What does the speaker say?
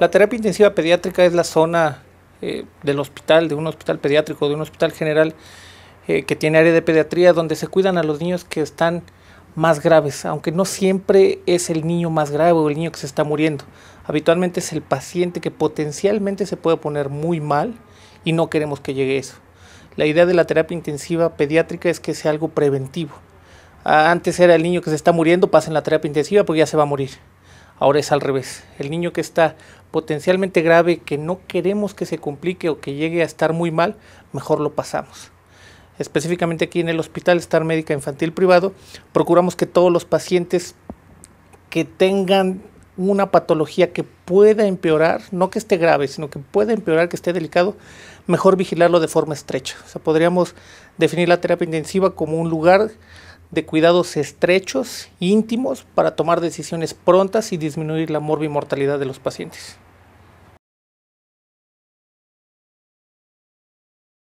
La terapia intensiva pediátrica es la zona eh, del hospital, de un hospital pediátrico, de un hospital general eh, que tiene área de pediatría donde se cuidan a los niños que están más graves, aunque no siempre es el niño más grave o el niño que se está muriendo. Habitualmente es el paciente que potencialmente se puede poner muy mal y no queremos que llegue eso. La idea de la terapia intensiva pediátrica es que sea algo preventivo. Ah, antes era el niño que se está muriendo, pasa en la terapia intensiva porque ya se va a morir. Ahora es al revés. El niño que está potencialmente grave, que no queremos que se complique o que llegue a estar muy mal, mejor lo pasamos. Específicamente aquí en el Hospital Star Médica Infantil Privado, procuramos que todos los pacientes que tengan una patología que pueda empeorar, no que esté grave, sino que pueda empeorar, que esté delicado, mejor vigilarlo de forma estrecha. O sea, podríamos definir la terapia intensiva como un lugar de cuidados estrechos, íntimos, para tomar decisiones prontas y disminuir la morbimortalidad de los pacientes.